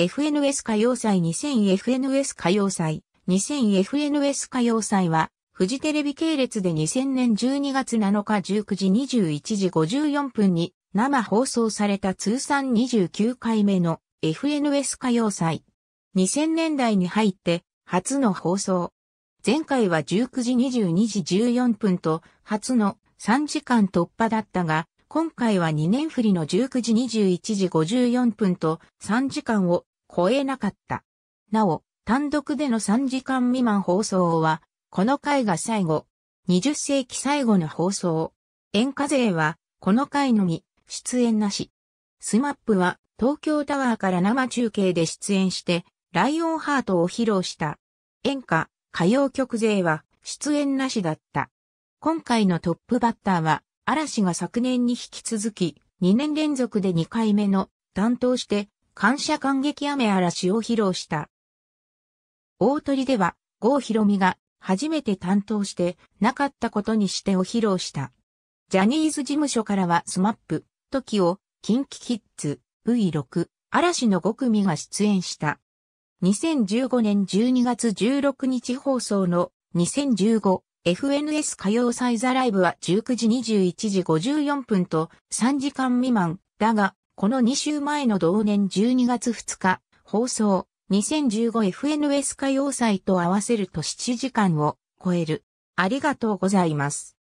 FNS 歌謡祭 2000FNS 歌謡祭 2000FNS 歌謡祭は、フジテレビ系列で2000年12月7日19時21時54分に生放送された通算29回目の FNS 歌謡祭。2000年代に入って初の放送。前回は19時22時14分と初の3時間突破だったが、今回は2年振りの19時21時54分と3時間を超えなかった。なお、単独での3時間未満放送は、この回が最後、20世紀最後の放送。演歌勢は、この回のみ、出演なし。スマップは、東京タワーから生中継で出演して、ライオンハートを披露した。演歌、歌謡曲勢は、出演なしだった。今回のトップバッターは、嵐が昨年に引き続き、2年連続で2回目の担当して感謝感激雨嵐を披露した。大鳥では、郷ひろみが初めて担当してなかったことにしてを披露した。ジャニーズ事務所からはスマップ、トキを、キンキキッズ、V6、嵐の5組が出演した。2015年12月16日放送の 2015FNS 歌謡イザライブは19時21時54分と3時間未満だがこの2週前の同年12月2日、放送、2015FNS 歌謡祭と合わせると7時間を超える。ありがとうございます。